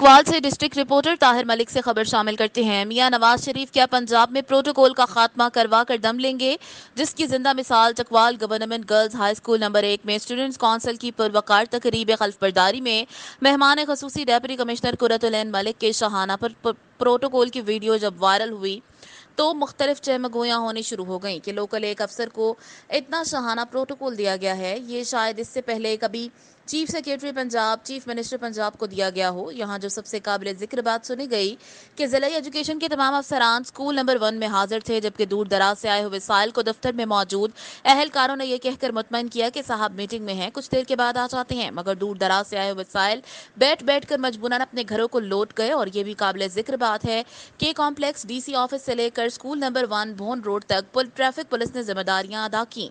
इकबाल से district reporter Tahir Malik से खबर शामिल करते हैं मियां नवाज शरीफ क्या पंजाब में प्रोटोकॉल का खात्मा करवा कर दम लेंगे जिसकी जिंदा मिसाल Chakwal government girls high school number एक में स्टूडेंट्स काउंसिल की पुरवकार तकरीब खलफबरदारी में मेहमान खसूसी डेप्टी कमिश्नर कुरतुलैन मलिक के शहाना पर प्रोटोकॉल की वीडियो जब वायरल हुई तो मुख्तलिफ चहमगोयाँ होनी शुरू हो गई कि लोकल एक अफसर को इतना शहाना प्रोटोकॉल दिया गया है ये शायद इससे पहले कभी chief secretary Punjab chief minister Punjab को दिया गया हो यहाँ जो सबसे काबिल जिक्र बात सुनी गई कि जिलाई एजुकेशन के तमाम अफसरान स्कूल नंबर वन में हाजिर थे जबकि दूर दराज से आए हुए साइल को दफ्तर में मौजूद अहलकारों ने यह कहकर मुतमिन किया कि साहब मीटिंग में हैं कुछ देर के बाद आ जाते हैं मगर दूर दराज से आए हुए साइल बैठ बैठ कर मजबूरन अपने घरों को लौट गए और यह भी काबिल जिक्र बात है कि कॉम्प्लेक्स सी ऑफिस से लेकर school number one Bhon road तक ट्रैफिक पुलिस ने जिम्मेदारियां अदा की